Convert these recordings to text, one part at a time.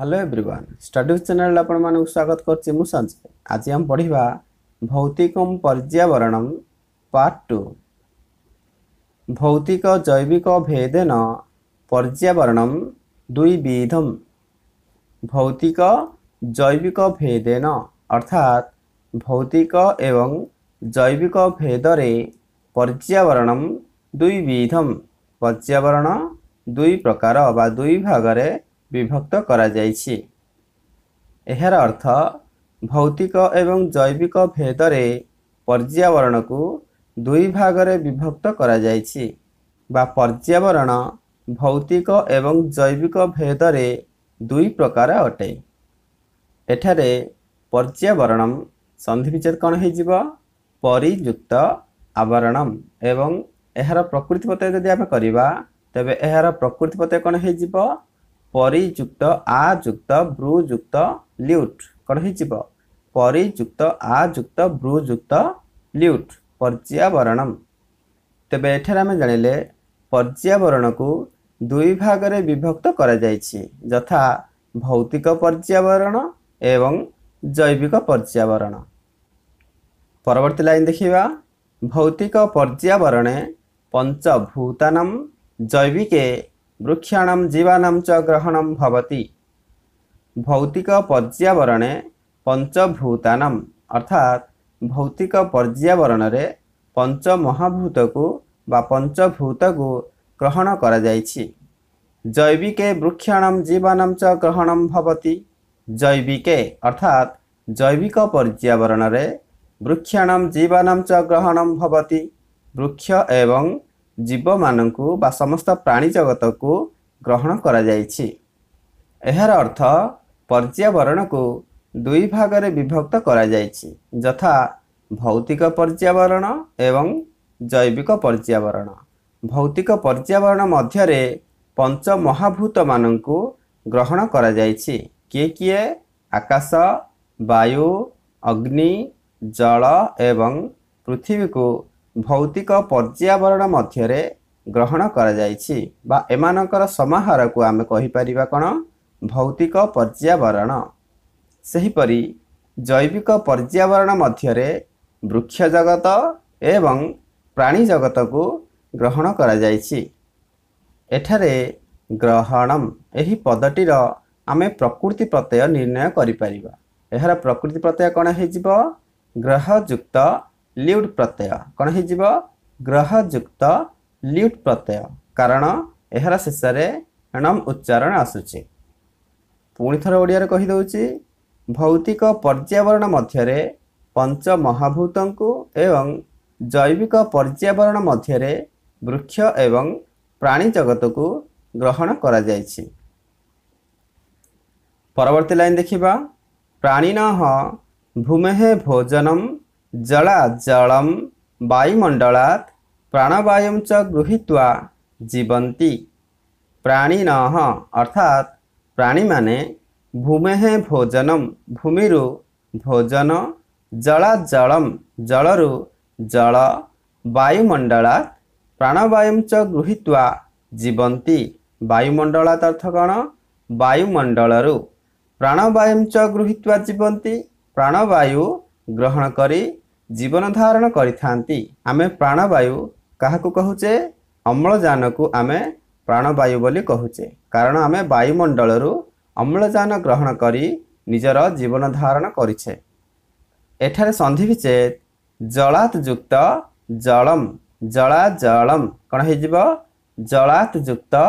hello everyone studies channel ଆପଣମାନଙ୍କୁ ସ୍ୱାଗତ କରୁଛି ମୁଁ ସଞ୍ଜୟ ଆଜି ଆମେ ପଢ଼ିବା ଭୌତିକମ୍ ପର୍ଯ୍ୟାବରଣମ୍ ପାର୍ଟ ଟୁ ଭୌତିକ ଜୈବିକ ଭେଦେନ ପର୍ଯ୍ୟାବରଣମ୍ ଦୁଇ ବିଧମ୍ ଭୌତିକ ଜୈବିକ ଭେଦେନ ଅର୍ଥାତ୍ ଭୌତିକ ଏବଂ ଜୈବିକ ଭେଦରେ ପର୍ଯ୍ୟାବରଣମ୍ ଦୁଇ ବିଧମ୍ ପର୍ଯ୍ୟାବରଣ ଦୁଇ ପ୍ରକାର ବା ଦୁଇ ଭାଗରେ ବିଭକ୍ତ କରାଯାଇଛି ଏହାର ଅର୍ଥ ଭୌତିକ ଏବଂ ଜୈବିକ ଭେଦରେ ପର୍ଯ୍ୟାବରଣକୁ ଦୁଇ ଭାଗରେ ବିଭକ୍ତ କରାଯାଇଛି ବା ପର୍ଯ୍ୟାବରଣ ଭୌତିକ ଏବଂ ଜୈବିକ ଭେଦରେ ଦୁଇ ପ୍ରକାର ଅଟେ ଏଠାରେ ପର୍ଯ୍ୟାବରଣ ସନ୍ଧି ବିଚ୍ଛେଦ କ'ଣ ହେଇଯିବ ପରିଯୁକ୍ତ ଆବରଣମ ଏବଂ ଏହାର ପ୍ରକୃତି ପତ୍ୟ ଯଦି ଆମେ କରିବା ତେବେ ଏହାର ପ୍ରକୃତି ପତ୍ୟ କ'ଣ ହେଇଯିବ ପରିଯୁକ୍ତ ଆ ଯୁକ୍ତ ବ୍ରୁ ଯୁକ୍ତ ଲ୍ୟୁଟ୍ କ'ଣ ହେଇଯିବ ପରିଯୁକ୍ତ ଆ ଯୁକ୍ତ ବ୍ରୁ ଯୁକ୍ତ ଲ୍ୟୁଟ୍ ପର୍ଯ୍ୟାବରଣମ୍ ତେବେ ଏଠାରେ ଆମେ ଜାଣିଲେ ପର୍ଯ୍ୟାବରଣକୁ ଦୁଇ ଭାଗରେ ବିଭକ୍ତ କରାଯାଇଛି ଯଥା ଭୌତିକ ପର୍ଯ୍ୟାବରଣ ଏବଂ ଜୈବିକ ପର୍ଯ୍ୟାବରଣ ପରବର୍ତ୍ତୀ ଲାଇନ୍ ଦେଖିବା ଭୌତିକ ପର୍ଯ୍ୟାବରଣେ ପଞ୍ଚଭୂତାନମ୍ ଜୈବିକେ ବୃକ୍ଷଣ ଜୀବାଣ ଚ ଗ୍ରହଣ ଭବତି ଭୌତିକ ପର୍ଯ୍ୟାବରଣେ ପଞ୍ଚଭୂତାନ ଅର୍ଥାତ୍ ଭୌତିକ ପର୍ଯ୍ୟାବରଣରେ ପଞ୍ଚମହାଭୂତକୁ ବା ପଞ୍ଚଭୂତକୁ ଗ୍ରହଣ କରାଯାଇଛି ଜୈବିକେ ବୃକ୍ଷଣ ଜୀବାଣ ଚ ଗ୍ରହଣ ଭବତି ଜୈବିକେ ଅର୍ଥାତ୍ ଜୈବିକ ପର୍ଯ୍ୟାବରଣରେ ବୃକ୍ଷଣ ଜୀବାଣ ଚ ଗ୍ରହଣ ଭବତି ବୃକ୍ଷ ଏବଂ ଜୀବମାନଙ୍କୁ ବା ସମସ୍ତ ପ୍ରାଣୀ ଜଗତକୁ ଗ୍ରହଣ କରାଯାଇଛି ଏହାର ଅର୍ଥ ପର୍ଯ୍ୟାବରଣକୁ ଦୁଇ ଭାଗରେ ବିଭକ୍ତ କରାଯାଇଛି ଯଥା ଭୌତିକ ପର୍ଯ୍ୟାବରଣ ଏବଂ ଜୈବିକ ପର୍ଯ୍ୟାବରଣ ଭୌତିକ ପର୍ଯ୍ୟାବରଣ ମଧ୍ୟରେ ପଞ୍ଚମହାଭୂତମାନଙ୍କୁ ଗ୍ରହଣ କରାଯାଇଛି କିଏ କିଏ ଆକାଶ ବାୟୁ ଅଗ୍ନି ଜଳ ଏବଂ ପୃଥିବୀକୁ ଭୌତିକ ପର୍ଯ୍ୟାବରଣ ମଧ୍ୟରେ ଗ୍ରହଣ କରାଯାଇଛି ବା ଏମାନଙ୍କର ସମାହାରକୁ ଆମେ କହିପାରିବା କ'ଣ ଭୌତିକ ପର୍ଯ୍ୟାବରଣ ସେହିପରି ଜୈବିକ ପର୍ଯ୍ୟାବରଣ ମଧ୍ୟରେ ବୃକ୍ଷ ଜଗତ ଏବଂ ପ୍ରାଣୀ ଜଗତକୁ ଗ୍ରହଣ କରାଯାଇଛି ଏଠାରେ ଗ୍ରହଣମ ଏହି ପଦଟିର ଆମେ ପ୍ରକୃତି ପ୍ରତ୍ୟୟ ନିର୍ଣ୍ଣୟ କରିପାରିବା ଏହାର ପ୍ରକୃତି ପ୍ରତ୍ୟୟ କ'ଣ ହେଇଯିବ ଗ୍ରହଯୁକ୍ତ ଲ୍ୟୁଟ୍ ପ୍ରତ୍ୟୟ କ'ଣ ହେଇଯିବ ଗ୍ରହଯୁକ୍ତ ଲ୍ୟୁଟ୍ ପ୍ରତ୍ୟୟ କାରଣ ଏହାର ଶେଷରେ ଏଣମ୍ ଉଚ୍ଚାରଣ ଆସୁଛି ପୁଣି ଥରେ ଓଡ଼ିଆରେ କହିଦେଉଛି ଭୌତିକ ପର୍ଯ୍ୟାବରଣ ମଧ୍ୟରେ ପଞ୍ଚମହାଭୂତଙ୍କୁ ଏବଂ ଜୈବିକ ପର୍ଯ୍ୟାବରଣ ମଧ୍ୟରେ ବୃକ୍ଷ ଏବଂ ପ୍ରାଣୀ ଜଗତକୁ ଗ୍ରହଣ କରାଯାଇଛି ପରବର୍ତ୍ତୀ ଲାଇନ୍ ଦେଖିବା ପ୍ରାଣୀନଃ ଭୂମେହେ ଭୋଜନମ୍ जला जलम वायुमण्डलात् प्राणवायुं च गृहीत्वा जीवन्ति प्राणिनः अर्थात् प्राणीମାନେ भूमेः भोजनं भूमिरु भोजन जला जलं जलरु जल वायुमण्डलात् प्राणवायुं च गृहीत्वा जीवन्ति वायुमण्डलात् अर्थगण वायुमण्डलरु प्राणवायुं च गृहीत्वा जीवन्ति प्राणवायु ଗ୍ରହଣ କରି ଜୀବନ ଧାରଣ କରିଥାନ୍ତି ଆମେ ପ୍ରାଣବାୟୁ କାହାକୁ କହୁଛେ ଅମ୍ଳଜାନକୁ ଆମେ ପ୍ରାଣବାୟୁ ବୋଲି କହୁଛେ କାରଣ ଆମେ ବାୟୁମଣ୍ଡଳରୁ ଅମ୍ଳଜାନ ଗ୍ରହଣ କରି ନିଜର ଜୀବନ ଧାରଣ କରିଛେ ଏଠାରେ ସନ୍ଧି ବିଚେତ ଜଳାତ୍ ଯୁକ୍ତ ଜଳମ ଜଳା ଜଳମ କ'ଣ ହେଇଯିବ ଜଳାତ୍ ଯୁକ୍ତ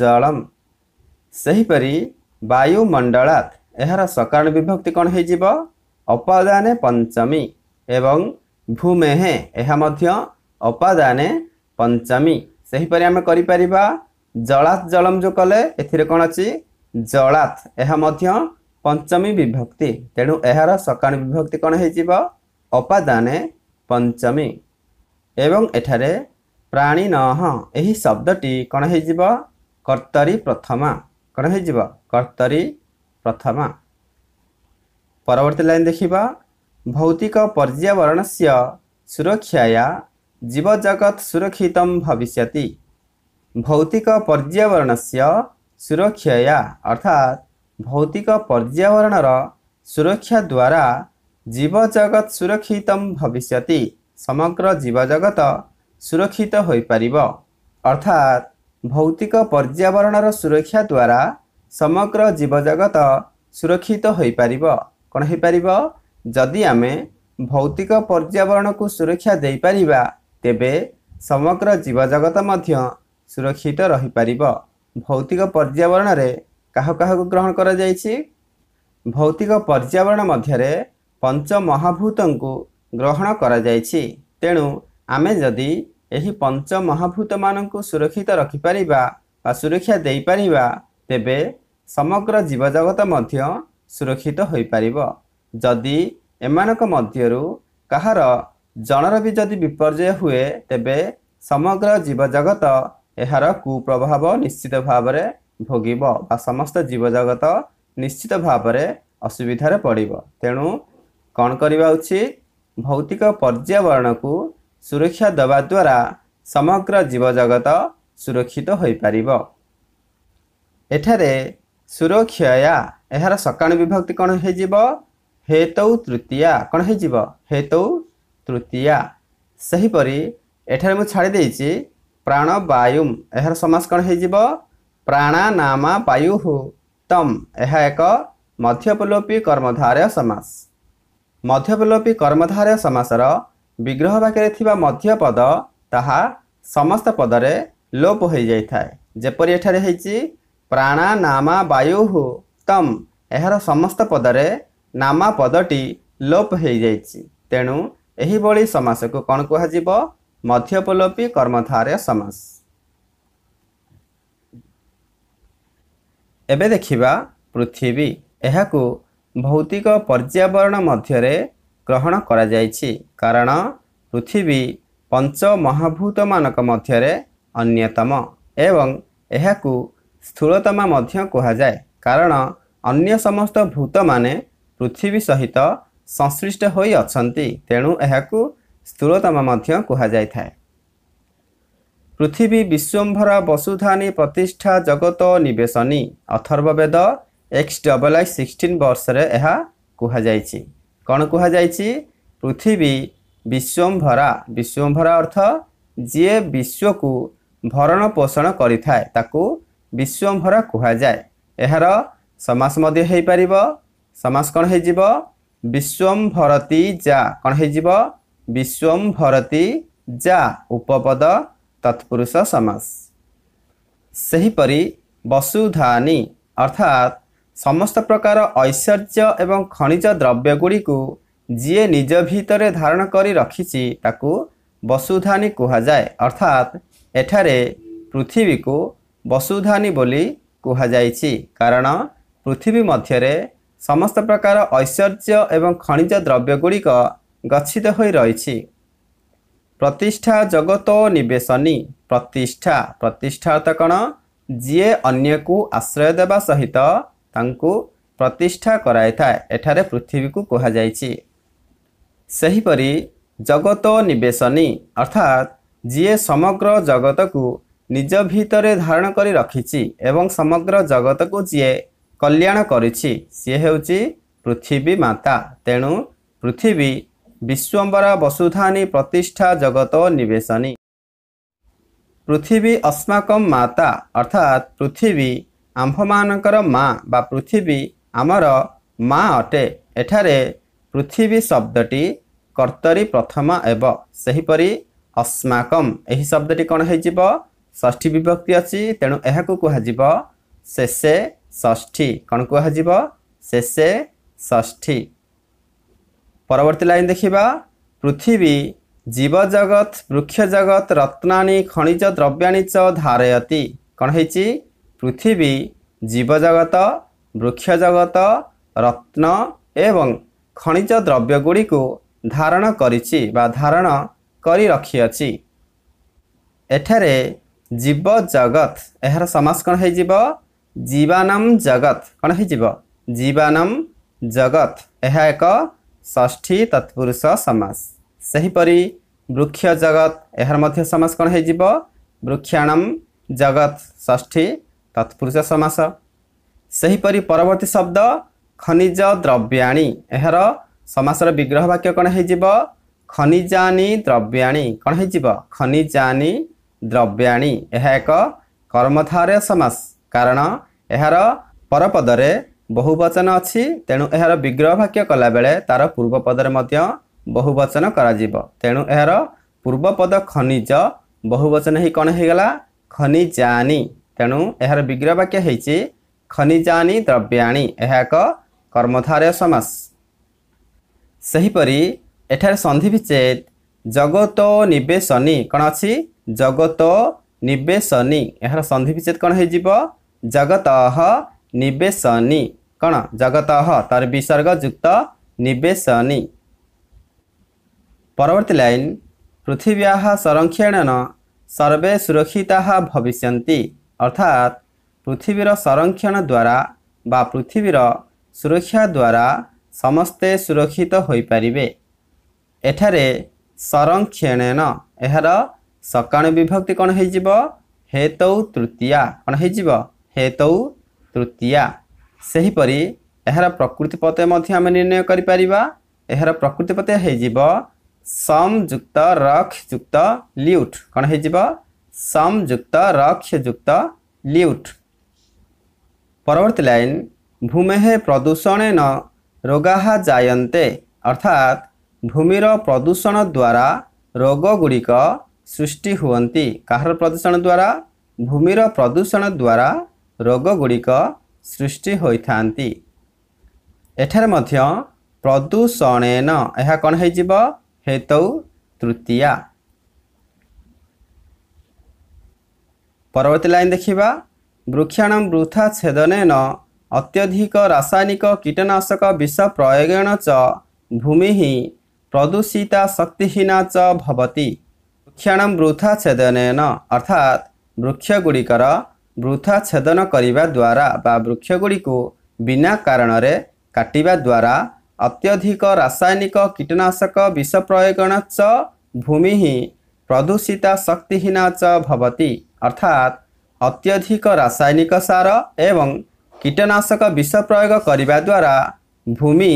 ଜଳମ ସେହିପରି ବାୟୁମଣ୍ଡଳାତ୍ ଏହାର ସକାରଣ ବିଭକ୍ତି କ'ଣ ହେଇଯିବ ଅପାଦାନେ ପଞ୍ଚମୀ ଏବଂ ଭୂମେହେ ଏହା ମଧ୍ୟ ଅପାଦାନେ ପଞ୍ଚମୀ ସେହିପରି ଆମେ କରିପାରିବା ଜଳାତ୍ ଜଳମ ଯେଉଁ କଲେ ଏଥିରେ କ'ଣ ଅଛି ଜଳାତ୍ ଏହା ମଧ୍ୟ ପଞ୍ଚମୀ ବିଭକ୍ତି ତେଣୁ ଏହାର ସକାଳ ବିଭକ୍ତି କ'ଣ ହେଇଯିବ ଅପାଦାନେ ପଞ୍ଚମୀ ଏବଂ ଏଠାରେ ପ୍ରାଣୀ ନହ ଏହି ଶବ୍ଦଟି କ'ଣ ହେଇଯିବ କର୍ତ୍ତରୀ ପ୍ରଥମା କ'ଣ ହେଇଯିବ କର୍ତ୍ତରୀ ପ୍ରଥମା ପରବର୍ତ୍ତୀ ଲାଇନ୍ ଦେଖିବା ଭୌତିକ ପର୍ଯ୍ୟାବରଣସ୍ୟ ସୁରକ୍ଷାୟା ଜୀବଜଗତ ସୁରକ୍ଷିତମ ଭବିଷ୍ୟତି ଭୌତିକ ପର୍ଯ୍ୟାବରଣସ୍ୟ ସୁରକ୍ଷାୟା ଅର୍ଥାତ୍ ଭୌତିକ ପର୍ଯ୍ୟାବରଣର ସୁରକ୍ଷା ଦ୍ୱାରା ଜୀବଜଗତ ସୁରକ୍ଷିତମ ଭବିଷ୍ୟତି ସମଗ୍ର ଜୀବଜଗତ ସୁରକ୍ଷିତ ହୋଇପାରିବ ଅର୍ଥାତ୍ ଭୌତିକ ପର୍ଯ୍ୟାବରଣର ସୁରକ୍ଷା ଦ୍ୱାରା ସମଗ୍ର ଜୀବଜଗତ ସୁରକ୍ଷିତ ହୋଇପାରିବ କ'ଣ ହୋଇପାରିବ ଯଦି ଆମେ ଭୌତିକ ପର୍ଯ୍ୟାବରଣକୁ ସୁରକ୍ଷା ଦେଇପାରିବା ତେବେ ସମଗ୍ର ଜୀବଜଗତ ମଧ୍ୟ ସୁରକ୍ଷିତ ରହିପାରିବ ଭୌତିକ ପର୍ଯ୍ୟାବରଣରେ କାହା କାହାକୁ ଗ୍ରହଣ କରାଯାଇଛି ଭୌତିକ ପର୍ଯ୍ୟାବରଣ ମଧ୍ୟରେ ପଞ୍ଚମହାଭୂତଙ୍କୁ ଗ୍ରହଣ କରାଯାଇଛି ତେଣୁ ଆମେ ଯଦି ଏହି ପଞ୍ଚମହାଭୂତମାନଙ୍କୁ ସୁରକ୍ଷିତ ରଖିପାରିବା ବା ସୁରକ୍ଷା ଦେଇପାରିବା ତେବେ ସମଗ୍ର ଜୀବଜଗତ ମଧ୍ୟ ସୁରକ୍ଷିତ ହୋଇପାରିବ ଯଦି ଏମାନଙ୍କ ମଧ୍ୟରୁ କାହାର ଜଣର ବି ଯଦି ବିପର୍ଯ୍ୟୟ ହୁଏ ତେବେ ସମଗ୍ର ଜୀବଜଗତ ଏହାର କୁପ୍ରଭାବ ନିଶ୍ଚିତ ଭାବରେ ଭୋଗିବ ବା ସମସ୍ତ ଜୀବଜଗତ ନିଶ୍ଚିତ ଭାବରେ ଅସୁବିଧାରେ ପଡ଼ିବ ତେଣୁ କ'ଣ କରିବା ଉଚିତ ଭୌତିକ ପର୍ଯ୍ୟାବରଣକୁ ସୁରକ୍ଷା ଦେବା ଦ୍ୱାରା ସମଗ୍ର ଜୀବଜଗତ ସୁରକ୍ଷିତ ହୋଇପାରିବ ଏଠାରେ ସୁରକ୍ଷା ଏହାର ସକାଣ ବିଭକ୍ତି କ'ଣ ହେଇଯିବ ହେତୌ ତୃତୀୟା କ'ଣ ହେଇଯିବ ହେତୌ ତୃତୀୟା ସେହିପରି ଏଠାରେ ମୁଁ ଛାଡ଼ିଦେଇଛି ପ୍ରାଣ ବାୟୁମ୍ ଏହାର ସମାସ କ'ଣ ହେଇଯିବ ପ୍ରାଣାନାମା ବାୟୁ ତମ୍ ଏହା ଏକ ମଧ୍ୟପଲୋପୀ କର୍ମଧାରୟ ସମାସ ମଧ୍ୟପଲୋପୀ କର୍ମଧାରୟ ସମାସର ବିଗ୍ରହ ବାକ୍ୟରେ ଥିବା ମଧ୍ୟ ପଦ ତାହା ସମସ୍ତ ପଦରେ ଲୋପ ହୋଇଯାଇଥାଏ ଯେପରି ଏଠାରେ ହେଇଛି ପ୍ରାଣାନାମା ବାୟୁ ତମ୍ ଏହାର ସମସ୍ତ ପଦରେ ନାମା ପଦଟି ଲୋପ ହୋଇଯାଇଛି ତେଣୁ ଏହିଭଳି ସମାସକୁ କ'ଣ କୁହାଯିବ ମଧ୍ୟପଲୋପୀ କର୍ମଧାରୟ ସମାସ ଏବେ ଦେଖିବା ପୃଥିବୀ ଏହାକୁ ଭୌତିକ ପର୍ଯ୍ୟାବରଣ ମଧ୍ୟରେ ଗ୍ରହଣ କରାଯାଇଛି କାରଣ ପୃଥିବୀ ପଞ୍ଚମହାଭୂତମାନଙ୍କ ମଧ୍ୟରେ ଅନ୍ୟତମ ଏବଂ ଏହାକୁ ସ୍ଥୂଳତମା ମଧ୍ୟ କୁହାଯାଏ କାରଣ ଅନ୍ୟ ସମସ୍ତ ଭୂତମାନେ ପୃଥିବୀ ସହିତ ସଂଶ୍ଳିଷ୍ଟ ହୋଇଅଛନ୍ତି ତେଣୁ ଏହାକୁ ସ୍ଥୂଳତମ ମଧ୍ୟ କୁହାଯାଇଥାଏ ପୃଥିବୀ ବିଶ୍ୱମ୍ଭର ବସୁଧାନୀ ପ୍ରତିଷ୍ଠା ଜଗତ ନିବେଶନୀ Atharvaveda X double I sixteen ବର୍ଷରେ ଏହା କୁହାଯାଇଛି କ'ଣ କୁହାଯାଇଛି ପୃଥିବୀ ବିଶ୍ୱମ୍ଭରା ବିଶ୍ୱମ୍ଭରା ଅର୍ଥ ଯିଏ ବିଶ୍ୱକୁ ଭରଣ ପୋଷଣ କରିଥାଏ ତାକୁ ବିଶ୍ୱମ୍ଭରା କୁହାଯାଏ ଏହାର ସମାସ ମଧ୍ୟ ହେଇପାରିବ ସମାସ କ'ଣ ହେଇଯିବ ବିଶ୍ୱମ ଭରତି ଯା କ'ଣ ହେଇଯିବ ବିଶ୍ୱମ ଭରତି ଯା ଉପପଦ ତତ୍ପୁରୁଷ ସମାସ ସେହିପରି ବସୁଧାନୀ ଅର୍ଥାତ୍ ସମସ୍ତ ପ୍ରକାର ଐଶ୍ୱର୍ଯ୍ୟ ଏବଂ ଖଣିଜ ଦ୍ରବ୍ୟ ଗୁଡ଼ିକୁ ଯିଏ ନିଜ ଭିତରେ ଧାରଣ କରି ରଖିଛି ତାକୁ ବସୁଧାନୀ କୁହାଯାଏ ଅର୍ଥାତ୍ ଏଠାରେ ପୃଥିବୀକୁ ବସୁଧାନୀ ବୋଲି କୁହାଯାଇଛି କାରଣ ପୃଥିବୀ ମଧ୍ୟରେ ସମସ୍ତ ପ୍ରକାର ଐଶ୍ୱର୍ଯ୍ୟ ଏବଂ ଖଣିଜ ଦ୍ରବ୍ୟ ଗୁଡ଼ିକ ଗଚ୍ଛିତ ହୋଇ ରହିଛି ପ୍ରତିଷ୍ଠା ଜଗତ ନିବେଶନୀ ପ୍ରତିଷ୍ଠା ପ୍ରତିଷ୍ଠା ତ କ'ଣ ଯିଏ ଅନ୍ୟକୁ ଆଶ୍ରୟ ଦେବା ସହିତ ତାଙ୍କୁ ପ୍ରତିଷ୍ଠା କରାଇଥାଏ ଏଠାରେ ପୃଥିବୀକୁ କୁହାଯାଇଛି ସେହିପରି ଜଗତ ନିବେଶନୀ ଅର୍ଥାତ୍ ଯିଏ ସମଗ୍ର ଜଗତକୁ ନିଜ ଭିତରେ ଧାରଣ କରି ରଖିଛି ଏବଂ ସମଗ୍ର ଜଗତକୁ ଯିଏ କଲ୍ୟାଣ କରିଛି ସିଏ ହେଉଛି ପୃଥିବୀ ମାତା ତେଣୁ ପୃଥିବୀ ବିଶ୍ୱମ୍ବର ବସୁଧାନୀ ପ୍ରତିଷ୍ଠା ଜଗତ ନିବେଶନୀ ପୃଥିବୀ ଅସ୍ମାକମ୍ ମାତା ଅର୍ଥାତ୍ ପୃଥିବୀ ଆମ୍ଭମାନଙ୍କର ମା ବା ପୃଥିବୀ ଆମର ମା ଅଟେ ଏଠାରେ ପୃଥିବୀ ଶବ୍ଦଟି କର୍ତ୍ତରୀ ପ୍ରଥମ ହେବ ସେହିପରି ଅସ୍ମାକମ୍ ଏହି ଶବ୍ଦଟି କ'ଣ ହେଇଯିବ ଷଷ୍ଠୀ ବିଭକ୍ତି ଅଛି ତେଣୁ ଏହାକୁ କୁହାଯିବ ଶେଷେ ଷଷ୍ଠୀ କ'ଣ କୁହାଯିବ ଶେଷେ ଷଷ୍ଠୀ ପରବର୍ତ୍ତୀ ଲାଇନ୍ ଦେଖିବା ପୃଥିବୀ ଜୀବଜଗତ ବୃକ୍ଷ ଜଗତ ରତ୍ନାଣୀ ଖଣିଜ ଦ୍ରବ୍ୟାଣୀ ଚ ଧାରୟତି କ'ଣ ହେଇଛି ପୃଥିବୀ ଜୀବଜଗତ ବୃକ୍ଷ ଜଗତ ରତ୍ନ ଏବଂ ଖଣିଜ ଦ୍ରବ୍ୟ ଗୁଡ଼ିକୁ ଧାରଣ କରିଛି ବା ଧାରଣ କରି ରଖିଅଛି ଏଠାରେ জীৱ জগত এহাৰ সমাজ কণ হৈ যাব জীৱানম জগত কণ হৈ যাব জীৱানম জগত এয়া এক ষষ্ঠী তৎপুৰুষ সমাজ সেইপৰি বৃক্ষ জগত এহাৰ সমাজ কণ হৈ যাব বৃক্ষাণম জগত ষষ্ঠী তৎপুৰুষ সমাজ সেইপৰি পৰৱৰ্তী শব্দ খনিজ দ্ৰব্যাণী এহাৰ সমাজৰ বিগ্ৰহ বাক্য কণ হৈ যাব খনিজানী দ্ৰব্যাণী কণ হৈ যাব খনিজানী ଦ୍ରବ୍ୟାଣୀ ଏହା ଏକ କର୍ମଥାରେ ସମାସ କାରଣ ଏହାର ପରପଦରେ ବହୁ ବଚନ ଅଛି ତେଣୁ ଏହାର ବିଗ୍ରହ ବାକ୍ୟ କଲାବେଳେ ତା'ର ପୂର୍ବ ପଦରେ ମଧ୍ୟ ବଚନ କରାଯିବ ତେଣୁ ଏହାର ପୂର୍ବ ପଦ ଖନିଜ ବଚନ ହିଁ କ'ଣ ହେଇଗଲା ଖନିଜାନି ତେଣୁ ଏହାର ବିଗ୍ରହ ବାକ୍ୟ ହେଇଛି ଖନିଜାନି ଦ୍ରବ୍ୟାଣୀ ଏହା ଏକ କର୍ମଧାରୟ ସମାସ ସେହିପରି ଏଠାରେ ସନ୍ଧି ବିଚେତ ଜଗତ ନିବେଶନୀ କ'ଣ ଅଛି ଜଗତ ନିବେଶନୀ ଏହାର ସନ୍ଧି ବିଚ୍ଛେଦ କ'ଣ ହେଇଯିବ ଜଗତ ନିବେଶନୀ କ'ଣ ଜଗତ ତାର ବିସର୍ଗ ଯୁକ୍ତ ନିବେଶନୀ ପରବର୍ତ୍ତୀ ଲାଇନ୍ ପୃଥିବୀ ସଂରକ୍ଷଣ ସର୍ବେ ସୁରକ୍ଷିତ ଭବିଷ୍ୟନ୍ତି ଅର୍ଥାତ୍ ପୃଥିବୀର ସଂରକ୍ଷଣ ଦ୍ୱାରା ବା ପୃଥିବୀର ସୁରକ୍ଷା ଦ୍ୱାରା ସମସ୍ତେ ସୁରକ୍ଷିତ ହୋଇପାରିବେ ଏଠାରେ ସଂରକ୍ଷଣ ଏହାର ସକାଣୁ ବିଭକ୍ତି କ'ଣ ହେଇଯିବ ହେତୌ ତୃତୀୟା କ'ଣ ହେଇଯିବ ହେତୌ ତୃତୀୟା ସେହିପରି ଏହାର ପ୍ରକୃତି ପତୟ ମଧ୍ୟ ଆମେ ନିର୍ଣ୍ଣୟ କରିପାରିବା ଏହାର ପ୍ରକୃତି ପତୟ ହେଇଯିବ ସମ୍ ଯୁକ୍ତ ରକ୍ଷ ଯୁକ୍ତ ଲ୍ୟୁଟ୍ କ'ଣ ହେଇଯିବ ସମ୍ ଯୁକ୍ତ ରକ୍ଷ ଯୁକ୍ତ ଲ୍ୟୁଟ୍ ପରବର୍ତ୍ତୀ ଲାଇନ୍ ଭୂମେହେ ପ୍ରଦୂଷଣେନ ରୋଗାହା ଯାଆନ୍ତେ ଅର୍ଥାତ୍ ଭୂମିର ପ୍ରଦୂଷଣ ଦ୍ୱାରା ରୋଗଗୁଡ଼ିକ ସୃଷ୍ଟି ହୁଅନ୍ତି କାହାର ପ୍ରଦୂଷଣ ଦ୍ୱାରା ଭୂମିର ପ୍ରଦୂଷଣ ଦ୍ୱାରା ରୋଗଗୁଡ଼ିକ ସୃଷ୍ଟି ହୋଇଥାନ୍ତି ଏଠାରେ ମଧ୍ୟ ପ୍ରଦୂଷଣେନ ଏହା କ'ଣ ହେଇଯିବ ହେତୌ ତୃତୀୟା ପରବର୍ତ୍ତୀ ଲାଇନ୍ ଦେଖିବା ବୃକ୍ଷାଣ ବୃଥା ଛେଦନେନ ଅତ୍ୟଧିକ ରାସାୟନିକ କୀଟନାଶକ ବିଷ ପ୍ରୟୋଗଣ ଚ ଭୂମି ହିଁ ପ୍ରଦୂଷିତା ଶକ୍ତିହୀନା ଚ ଭବତୀ ବୃକ୍ଷାଣମ୍ ବୃଥା ଛେଦନେନ ଅର୍ଥାତ୍ ବୃକ୍ଷଗୁଡ଼ିକର ବୃଥା ଛେଦନ କରିବା ଦ୍ୱାରା ବା ବୃକ୍ଷଗୁଡ଼ିକୁ ବିନା କାରଣରେ କାଟିବା ଦ୍ୱାରା ଅତ୍ୟଧିକ ରାସାୟନିକ କୀଟନାଶକ ବିଷ ପ୍ରୟୋଗଣ ଚ ଭୂମି ହିଁ ପ୍ରଦୂଷିତ ଶକ୍ତିହୀନ ଚ ଭବତି ଅର୍ଥାତ୍ ଅତ୍ୟଧିକ ରାସାୟନିକ ସାର ଏବଂ କୀଟନାଶକ ବିଷ ପ୍ରୟୋଗ କରିବା ଦ୍ୱାରା ଭୂମି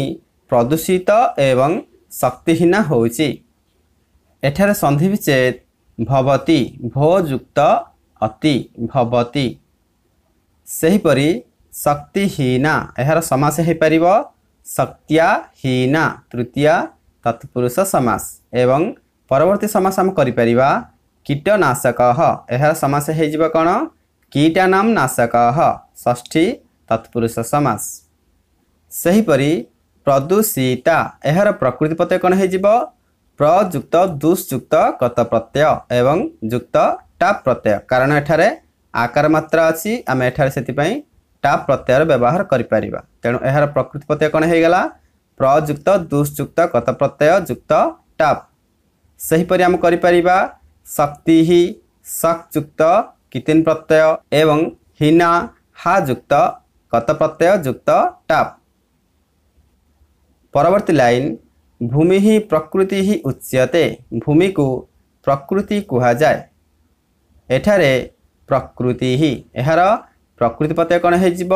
ପ୍ରଦୂଷିତ ଏବଂ ଶକ୍ତିହୀନ ହେଉଛି ଏଠାରେ ସନ୍ଧି ବିଚ୍ଛେଦ ଭବତି ଭୋଯୁକ୍ତ ଅତି ଭବତି ସେହିପରି ଶକ୍ତିହୀନା ଏହାର ସମାସ ହୋଇପାରିବ ଶକ୍ତିଆହୀନା ତୃତୀୟା ତତ୍ପୁରୁଷ ସମାସ ଏବଂ ପରବର୍ତ୍ତୀ ସମାସ ଆମେ କରିପାରିବା କୀଟନାଶକ ଏହାର ସମାସ ହୋଇଯିବ କ'ଣ କୀଟାନାମ ନାଶକ ଷଷ୍ଠୀ ତତ୍ପୁରୁଷ ସମାସ ସେହିପରି ପ୍ରଦୂଷିତା ଏହାର ପ୍ରକୃତି ପ୍ରତ୍ୟୟ କ'ଣ ହେଇଯିବ ପ୍ରଯୁକ୍ତ ଦୁଃଯୁକ୍ତ ଗତ ପ୍ରତ୍ୟୟ ଏବଂ ଯୁକ୍ତ ଟାପ୍ ପ୍ରତ୍ୟୟ କାରଣ ଏଠାରେ ଆକାର ମାତ୍ରା ଅଛି ଆମେ ଏଠାରେ ସେଥିପାଇଁ ଟାପ୍ ପ୍ରତ୍ୟୟର ବ୍ୟବହାର କରିପାରିବା ତେଣୁ ଏହାର ପ୍ରକୃତି ପ୍ରତ୍ୟୟ କ'ଣ ହେଇଗଲା ପ୍ରଯୁକ୍ତ ଦୁଃଯୁକ୍ତ ଗତ ପ୍ରତ୍ୟୟ ଯୁକ୍ତ ଟାପ୍ ସେହିପରି ଆମେ କରିପାରିବା ଶକ୍ତି ହି ସକ୍ ଯୁକ୍ତ କିତିନ ପ୍ରତ୍ୟୟ ଏବଂ ହିନା ହା ଯୁକ୍ତ ଗତ ପ୍ରତ୍ୟୟ ଯୁକ୍ତ ଟାପ୍ ପରବର୍ତ୍ତୀ ଲାଇନ୍ भूमि ही प्रकृति ही उच्यते भूमि को प्रकृति କୁହାଯାଏ ଏଠାରେ ପ୍ରକୃତି ହିଁ ଏହାର ପ୍ରକୃତି ପ୍ରତ୍ୟୟ କ'ଣ ହେଇଯିବ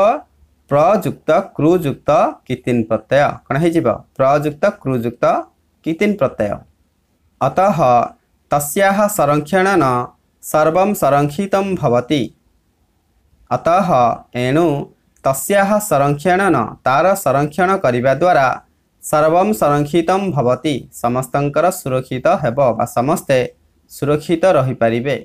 ପ୍ରଯୁକ୍ତ କୃଯୁକ୍ତ କିତିନ୍ ପ୍ରତ୍ୟୟ କ'ଣ ହେଇଯିବ ପ୍ରଯୁକ୍ତ କୃଯୁକ୍ତ କିତିନ୍ ପ୍ରତ୍ୟୟ ଅତଃ ତସ୍ୟାହ ସଂରକ୍ଷଣନ ସର୍ବଂ ସଂରକ୍ଷିତଂ ଭବତି ଅତଃ ଏଣୁ ତସ୍ୟାହ ସଂରକ୍ଷଣନ ତାର ସଂରକ୍ଷଣ କରିବା ଦ୍ୱାରା সর্বম সংরক্ষিত ভবতি সমস্ত সুরক্ষিত হব বা সমস্তে সুরক্ষিত রহিপারে